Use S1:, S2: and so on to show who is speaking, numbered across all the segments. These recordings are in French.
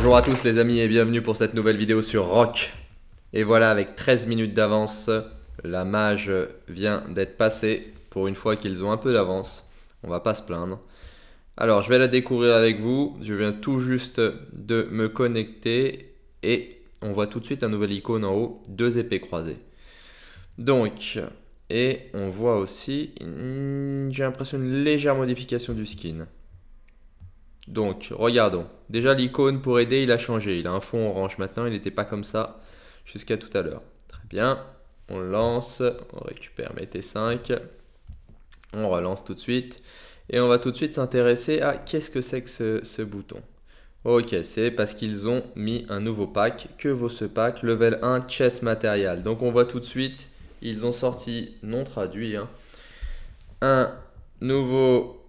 S1: Bonjour à tous les amis et bienvenue pour cette nouvelle vidéo sur Rock. Et voilà, avec 13 minutes d'avance, la mage vient d'être passée. Pour une fois qu'ils ont un peu d'avance, on va pas se plaindre. Alors, je vais la découvrir avec vous. Je viens tout juste de me connecter et on voit tout de suite un nouvel icône en haut, deux épées croisées. Donc, et on voit aussi, j'ai l'impression, une légère modification du skin. Donc, regardons. Déjà, l'icône pour aider, il a changé. Il a un fond orange maintenant. Il n'était pas comme ça jusqu'à tout à l'heure. Très bien. On lance. On récupère mes T5. On relance tout de suite. Et on va tout de suite s'intéresser à qu'est-ce que c'est que ce, bouton. Ok, c'est parce qu'ils ont mis un nouveau pack. Que vaut ce pack Level 1 Chess Material. Donc on voit tout de suite, ils ont sorti, non traduit, hein, un nouveau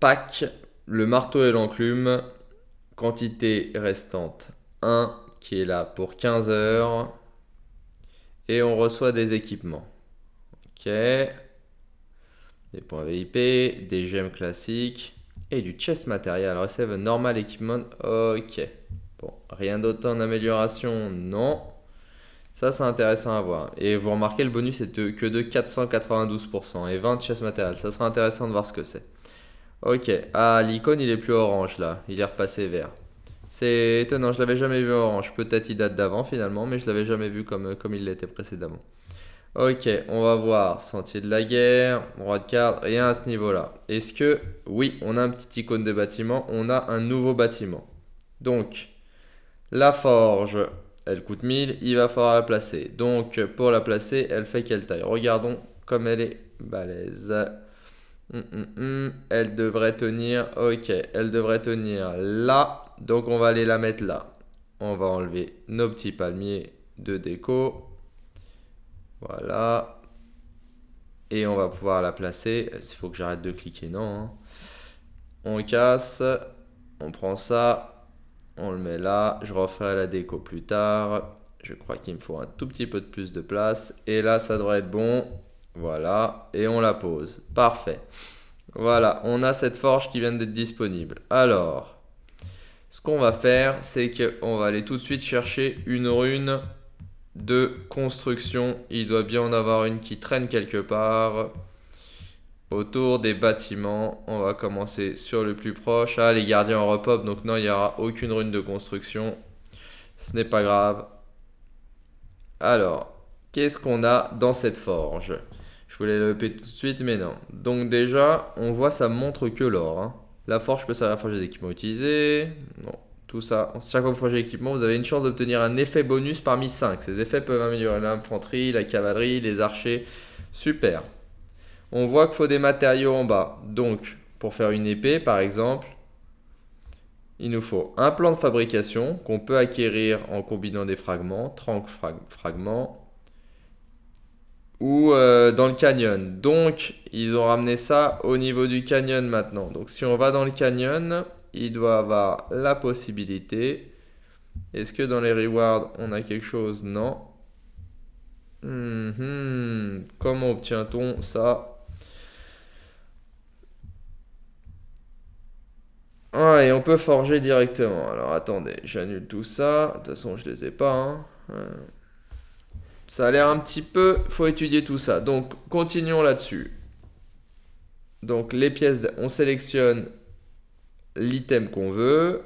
S1: pack le marteau et l'enclume, quantité restante 1 qui est là pour 15 heures. Et on reçoit des équipements. Ok. Des points VIP, des gemmes classiques et du chess matériel. Receive normal equipment. Ok. Bon, rien d'autre en amélioration, non. Ça, c'est intéressant à voir. Et vous remarquez, le bonus est que de 492% et 20 chess matériel. Ça sera intéressant de voir ce que c'est. Ok, ah l'icône il est plus orange là, il est repassé vert. C'est étonnant, je l'avais jamais vu orange, peut-être il date d'avant finalement, mais je l'avais jamais vu comme, comme il l'était précédemment. Ok, on va voir, sentier de la guerre, roi de carte, rien à ce niveau là. Est-ce que, oui, on a un petit icône de bâtiment, on a un nouveau bâtiment. Donc, la forge, elle coûte 1000, il va falloir la placer. Donc, pour la placer, elle fait quelle taille Regardons comme elle est balèze. Mm, mm, mm. Elle devrait tenir. Ok, elle devrait tenir là. Donc on va aller la mettre là. On va enlever nos petits palmiers de déco. Voilà. Et on va pouvoir la placer. Il faut que j'arrête de cliquer, non. Hein. On casse. On prend ça. On le met là. Je referai la déco plus tard. Je crois qu'il me faut un tout petit peu de plus de place. Et là, ça devrait être bon. Voilà, et on la pose. Parfait. Voilà, on a cette forge qui vient d'être disponible. Alors, ce qu'on va faire, c'est qu'on va aller tout de suite chercher une rune de construction. Il doit bien en avoir une qui traîne quelque part. Autour des bâtiments, on va commencer sur le plus proche. Ah, les gardiens en repop, donc non, il n'y aura aucune rune de construction. Ce n'est pas grave. Alors, qu'est-ce qu'on a dans cette forge je voulais le tout de suite, mais non. Donc déjà, on voit, ça montre que l'or. Hein. La forge peut servir à forger des équipements utilisés. Non, tout ça. Chaque fois que vous forgez l'équipement, vous avez une chance d'obtenir un effet bonus parmi 5. Ces effets peuvent améliorer l'infanterie, la cavalerie, les archers. Super. On voit qu'il faut des matériaux en bas. Donc, pour faire une épée, par exemple, il nous faut un plan de fabrication qu'on peut acquérir en combinant des fragments, 30 fragments, ou euh, dans le canyon. Donc, ils ont ramené ça au niveau du canyon maintenant. Donc, si on va dans le canyon, il doit avoir la possibilité. Est-ce que dans les rewards, on a quelque chose Non. Mhm. Comment obtient-on ça Ah, et on peut forger directement. Alors attendez, j'annule tout ça. De toute façon, je les ai pas. Hein. Euh. Ça a l'air un petit peu, faut étudier tout ça. Donc continuons là-dessus. Donc les pièces, on sélectionne l'item qu'on veut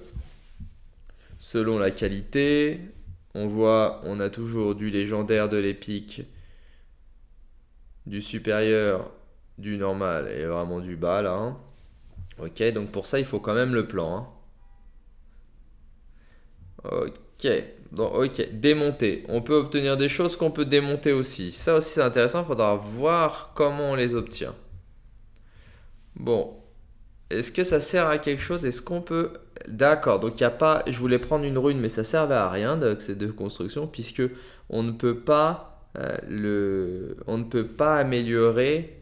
S1: selon la qualité. On voit, on a toujours du légendaire, de l'épique, du supérieur, du normal et vraiment du bas là. Hein. Ok, donc pour ça il faut quand même le plan. Hein. Ok. Donc, ok, démonter. On peut obtenir des choses qu'on peut démonter aussi. Ça aussi, c'est intéressant. Il faudra voir comment on les obtient. Bon. Est-ce que ça sert à quelque chose Est-ce qu'on peut. D'accord. Donc, il n'y a pas. Je voulais prendre une rune, mais ça servait à rien de ces deux constructions, puisque on ne peut pas. Euh, on ne peut pas améliorer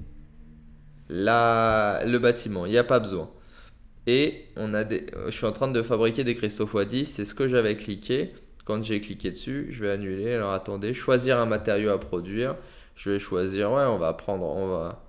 S1: le bâtiment. Il n'y a pas besoin. Et on a des... je suis en train de fabriquer des cristaux x10, c'est ce que j'avais cliqué. Quand j'ai cliqué dessus, je vais annuler. Alors attendez, choisir un matériau à produire. Je vais choisir, ouais, on va prendre, on va.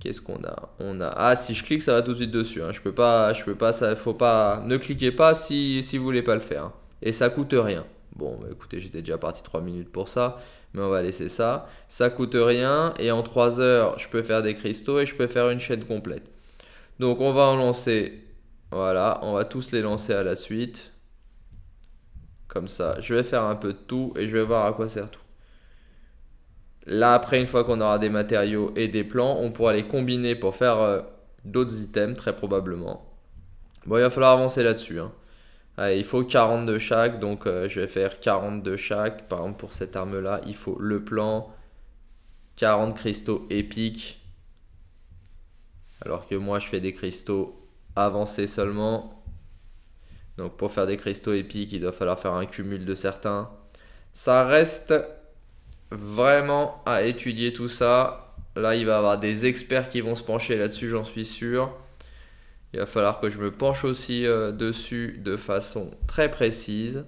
S1: Qu'est-ce qu'on a On a. Ah, si je clique, ça va tout de suite dessus. Hein. Je peux pas, je peux pas, ça, faut pas. Ne cliquez pas si, si vous voulez pas le faire. Hein. Et ça coûte rien. Bon, bah, écoutez, j'étais déjà parti 3 minutes pour ça, mais on va laisser ça. Ça coûte rien et en 3 heures, je peux faire des cristaux et je peux faire une chaîne complète. Donc on va en lancer. Voilà, on va tous les lancer à la suite comme ça. Je vais faire un peu de tout et je vais voir à quoi sert tout. Là, après, une fois qu'on aura des matériaux et des plans, on pourra les combiner pour faire euh, d'autres items, très probablement. Bon, il va falloir avancer là-dessus. Hein. il faut 40 de chaque, donc euh, je vais faire 40 de chaque. Par exemple, pour cette arme-là, il faut le plan, 40 cristaux épiques. Alors que moi, je fais des cristaux avancés seulement. Donc pour faire des cristaux épiques, il doit falloir faire un cumul de certains. Ça reste vraiment à étudier tout ça. Là, il va y avoir des experts qui vont se pencher là-dessus, j'en suis sûr. Il va falloir que je me penche aussi euh, dessus de façon très précise.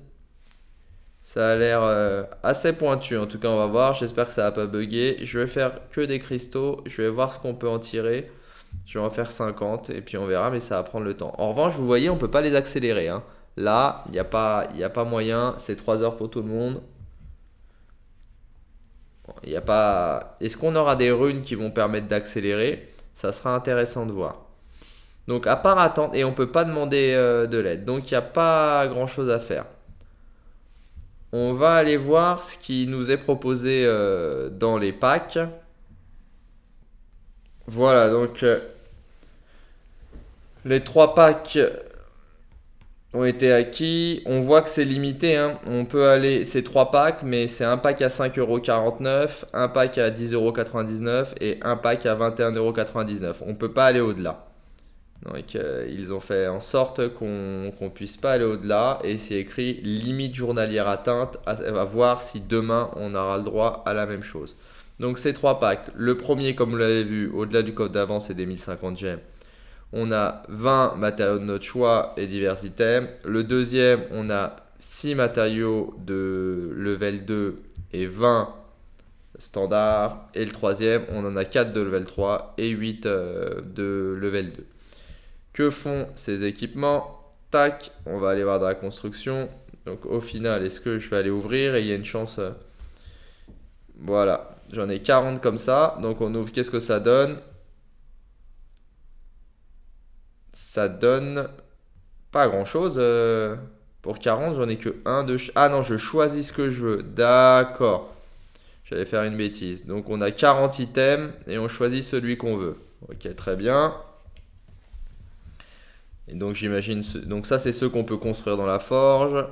S1: Ça a l'air euh, assez pointu, en tout cas on va voir, j'espère que ça va pas bugger. Je vais faire que des cristaux, je vais voir ce qu'on peut en tirer je vais en faire 50 et puis on verra, mais ça va prendre le temps. En revanche, vous voyez, on ne peut pas les accélérer. Hein. Là, il n'y a, pas, a pas moyen, c'est 3 heures pour tout le monde. Il a pas. Est-ce qu'on aura des runes qui vont permettre d'accélérer Ça sera intéressant de voir. Donc, à part attendre, et on ne peut pas demander euh, de l'aide, donc il n'y a pas grand chose à faire. On va aller voir ce qui nous est proposé euh, dans les packs. Voilà, donc euh, les trois packs ont été acquis. On voit que c'est limité. Hein. On peut aller, c'est trois packs, mais c'est un pack à 5,49€, un pack à 10,99€ et un pack à 21,99€. On ne peut pas aller au-delà. Donc euh, ils ont fait en sorte qu'on ne puisse pas aller au-delà et c'est écrit limite journalière atteinte, On va voir si demain on aura le droit à la même chose. Donc ces trois packs, le premier comme vous l'avez vu, au-delà du code d'avance et des 1050 gemmes, on a 20 matériaux de notre choix et divers items. Le deuxième, on a 6 matériaux de level 2 et 20 standards. Et le troisième, on en a 4 de level 3 et 8 euh, de level 2. Que font ces équipements Tac, on va aller voir dans la construction. Donc au final, est-ce que je vais aller ouvrir Et il y a une chance. Euh, voilà, j'en ai 40 comme ça. Donc on ouvre, qu'est-ce que ça donne Ça donne pas grand-chose. Euh, pour 40, j'en ai que un de... Ah non, je choisis ce que je veux. D'accord. J'allais faire une bêtise. Donc on a 40 items et on choisit celui qu'on veut. Ok, très bien donc j'imagine, donc ça c'est ceux qu'on peut construire dans la forge.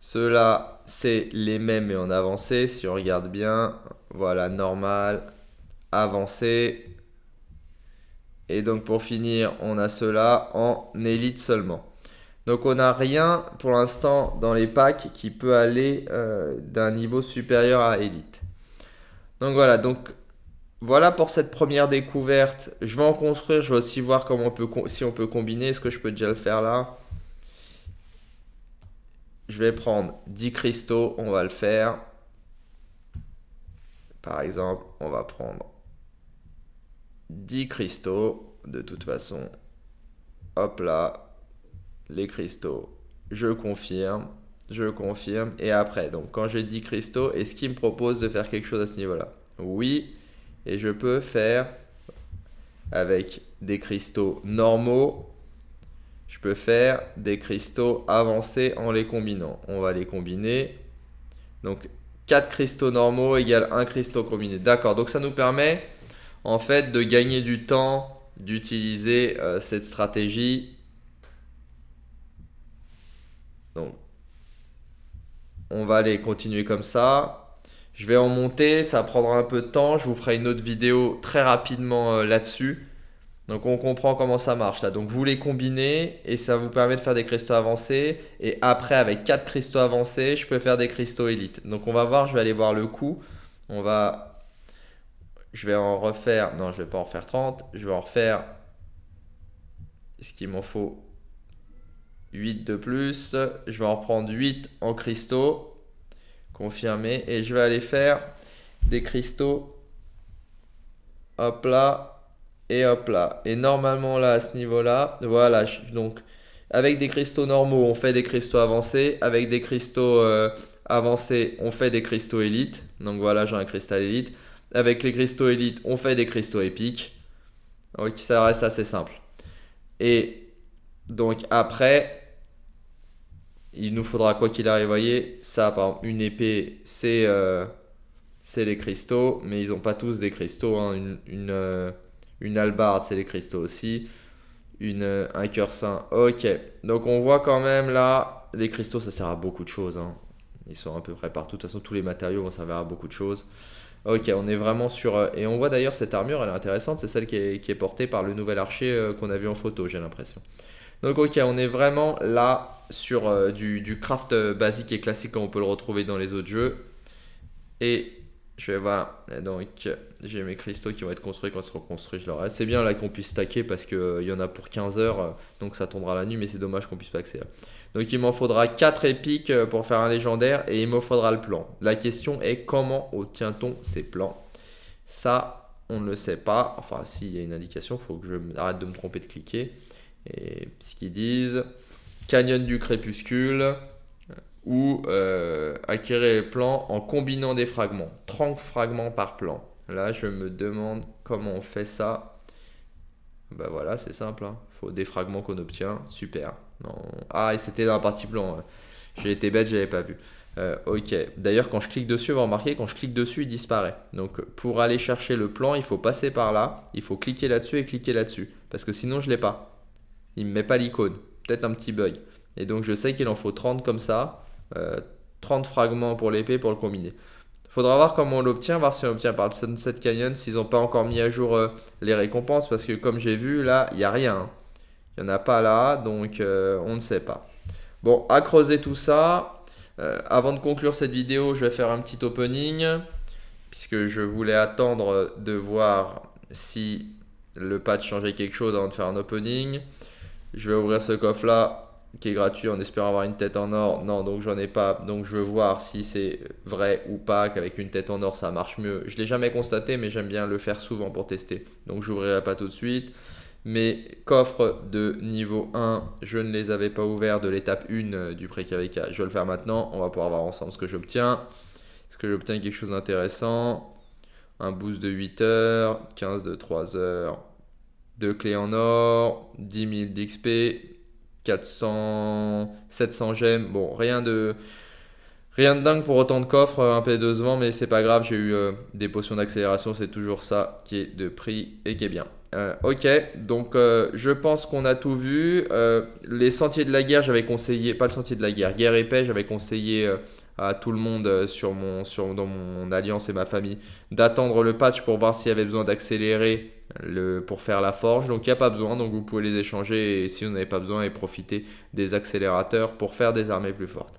S1: Ceux-là, c'est les mêmes mais en avancé, si on regarde bien. Voilà, normal, avancé. Et donc pour finir, on a ceux-là en élite seulement. Donc on n'a rien pour l'instant dans les packs qui peut aller euh, d'un niveau supérieur à élite. Donc voilà, donc voilà pour cette première découverte. Je vais en construire. Je vais aussi voir comment on peut si on peut combiner. Est-ce que je peux déjà le faire là Je vais prendre 10 cristaux. On va le faire. Par exemple, on va prendre 10 cristaux. De toute façon, hop là, les cristaux. Je confirme, je confirme. Et après, donc quand j'ai 10 cristaux, est-ce qu'il me propose de faire quelque chose à ce niveau-là Oui et je peux faire avec des cristaux normaux. Je peux faire des cristaux avancés en les combinant. On va les combiner. Donc 4 cristaux normaux égale 1 cristaux combiné. D'accord, donc ça nous permet en fait de gagner du temps d'utiliser euh, cette stratégie. Donc on va aller continuer comme ça. Je vais en monter, ça prendra un peu de temps. Je vous ferai une autre vidéo très rapidement euh, là-dessus. Donc on comprend comment ça marche là. Donc vous les combinez et ça vous permet de faire des cristaux avancés. Et après avec 4 cristaux avancés, je peux faire des cristaux élites. Donc on va voir, je vais aller voir le coup On va... Je vais en refaire... Non, je vais pas en faire 30. Je vais en refaire... Est-ce qu'il m'en faut 8 de plus Je vais en reprendre 8 en cristaux. Confirmé. Et je vais aller faire des cristaux. Hop là. Et hop là. Et normalement là, à ce niveau-là, voilà. Donc, avec des cristaux normaux, on fait des cristaux avancés. Avec des cristaux euh, avancés, on fait des cristaux élites. Donc voilà, j'ai un cristal élite. Avec les cristaux élites, on fait des cristaux épiques. Donc ça reste assez simple. Et donc après, il nous faudra quoi qu'il arrive, voyez, ça par exemple, une épée, c'est euh, c'est les cristaux, mais ils n'ont pas tous des cristaux, hein. une, une, euh, albarde, c'est les cristaux aussi, une, euh, un cœur sain, ok. Donc on voit quand même là, les cristaux ça sert à beaucoup de choses, hein. ils sont à peu près partout, de toute façon tous les matériaux vont servir à beaucoup de choses. Ok, on est vraiment sur... Et on voit d'ailleurs cette armure, elle est intéressante, c'est celle qui est, portée par le nouvel archer qu'on a vu en photo, j'ai l'impression. Donc ok, on est vraiment là sur euh, du, craft euh, basique et classique comme on peut le retrouver dans les autres jeux. Et je vais voir, donc j'ai mes cristaux qui vont être construits quand ils seront construits, C'est bien là qu'on puisse stacker parce qu'il euh, y en a pour 15 heures, donc ça tombera la nuit, mais c'est dommage qu'on puisse pas accéder. Donc il m'en faudra 4 épiques pour faire un légendaire et il me faudra le plan. La question est comment obtient-on ces plans Ça, on ne le sait pas. Enfin, s'il y a une indication, il faut que je arrête de me tromper de cliquer et ce qu'ils disent, Canyon du crépuscule, ou euh, acquérir les plans en combinant des fragments, 30 fragments par plan. Là, je me demande comment on fait ça. ben voilà, c'est simple. Hein. Faut des fragments qu'on obtient. Super. Ah, et c'était dans la partie plan. Hein. J'ai été bête, j'avais pas vu. Euh, ok. D'ailleurs, quand je clique dessus, vous remarquez, quand je clique dessus, il disparaît. Donc, pour aller chercher le plan, il faut passer par là. Il faut cliquer là-dessus et cliquer là-dessus. Parce que sinon, je l'ai pas il me met pas l'icône. Peut-être un petit bug. Et donc je sais qu'il en faut 30 comme ça, 30 euh, fragments pour l'épée pour le combiner. Faudra voir comment on l'obtient, voir si on l'obtient par le Sunset Canyon, s'ils n'ont pas encore mis à jour euh, les récompenses, parce que comme j'ai vu, là, il n'y a rien. Il n'y en a pas là, donc euh, on ne sait pas. Bon, à creuser tout ça, avant de conclure cette vidéo, je vais faire un petit opening, puisque je voulais attendre de voir si le patch changeait quelque chose avant de faire un opening. Je vais ouvrir ce coffre-là qui est gratuit en espérant avoir une tête en or. Non, donc j'en ai pas. Donc je veux voir si c'est vrai ou pas qu'avec une tête en or ça marche mieux. Je l'ai jamais constaté, mais j'aime bien le faire souvent pour tester. Donc je n'ouvrirai pas tout de suite. Mes coffres de niveau 1, je ne les avais pas ouverts de l'étape 1 euh, du pré-KVK. Je vais le faire maintenant. On va pouvoir voir ensemble ce que j'obtiens. Est-ce que j'obtiens quelque chose d'intéressant Un boost de 8 heures, 15 de 3 heures, 2 clés en or, 10 000 d'XP, 400, 700 gemmes. Bon, rien de, rien de dingue pour autant de coffres, euh, un peu 2 mais c'est pas grave, j'ai eu euh, des potions d'accélération, c'est toujours ça qui est de prix et qui est bien. Euh, ok, donc je pense qu'on a tout vu. les sentiers de la guerre, j'avais conseillé, pas le sentier de la guerre, guerre et paix, j'avais conseillé à tout le monde sur mon, sur, dans mon alliance et ma famille d'attendre le patch pour voir s'il y avait besoin d'accélérer pour faire la forge. Donc il n'y a pas besoin, donc vous pouvez les échanger et si vous n'avez pas besoin, et profiter des accélérateurs pour faire des armées plus fortes.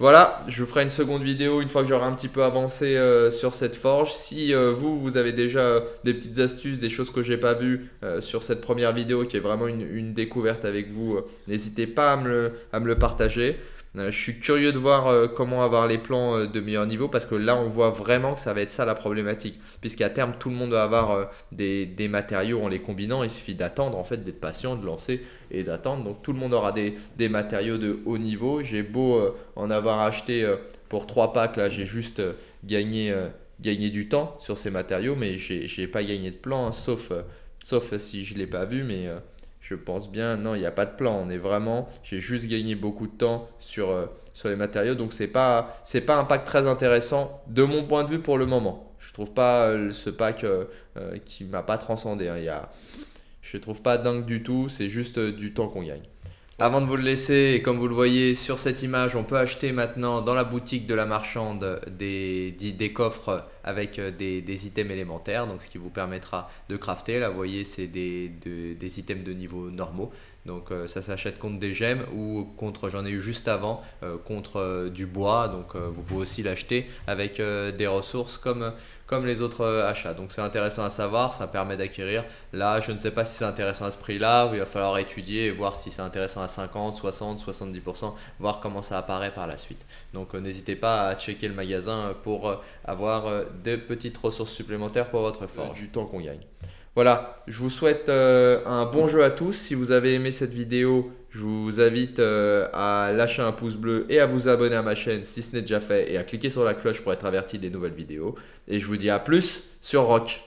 S1: Voilà, je vous ferai une seconde vidéo une fois que j'aurai un petit peu avancé euh, sur cette forge. Si euh, vous, vous avez déjà euh, des petites astuces, des choses que j'ai pas vues sur cette première vidéo qui est vraiment une, découverte avec vous, n'hésitez pas à me le partager. Euh, je suis curieux de voir euh, comment avoir les plans euh, de meilleur niveau parce que là, on voit vraiment que ça va être ça la problématique. Puisqu'à terme, tout le monde va avoir des, matériaux en les combinant. Il suffit d'attendre, en fait, d'être patient, de lancer et d'attendre. Donc tout le monde aura des, matériaux de haut niveau. J'ai beau en avoir acheté pour 3 packs, là j'ai juste gagné, gagné, du temps sur ces matériaux, mais j'ai n'ai pas gagné de plan, hein, sauf, sauf si je ne l'ai pas vu, mais je pense bien, non, il n'y a pas de plan. On est vraiment, j'ai juste gagné beaucoup de temps sur, euh, sur les matériaux. Donc, ce n'est pas, c'est pas un pack très intéressant de mon point de vue pour le moment. Je ne trouve pas euh, ce pack euh, qui m'a pas transcendé. Hein. je ne trouve pas dingue du tout. C'est juste du temps qu'on gagne. Avant de vous le laisser, comme vous le voyez sur cette image, on peut acheter maintenant dans la boutique de la marchande des, coffres avec euh, des, items élémentaires, donc ce qui vous permettra de crafter. Là, vous voyez, c'est des, items de niveau normaux. Donc euh, ça s'achète contre des gemmes ou contre, j'en ai eu juste avant, euh, contre du bois. Donc vous pouvez aussi l'acheter avec des ressources comme comme les autres euh, achats. Donc c'est intéressant à savoir, ça permet d'acquérir. Là, je ne sais pas si c'est intéressant à ce prix-là, il va falloir étudier et voir si c'est intéressant à 50, 60, 70%, voir comment ça apparaît par la suite. Donc euh, n'hésitez pas à checker le magasin euh, pour avoir des petites ressources supplémentaires pour votre forge, du temps qu'on gagne. Voilà, je vous souhaite euh, un bon jeu à tous. Si vous avez aimé cette vidéo, je vous invite euh, à lâcher un pouce bleu et à vous abonner à ma chaîne si ce n'est déjà fait et à cliquer sur la cloche pour être averti des nouvelles vidéos. Et je vous dis à plus sur Rock.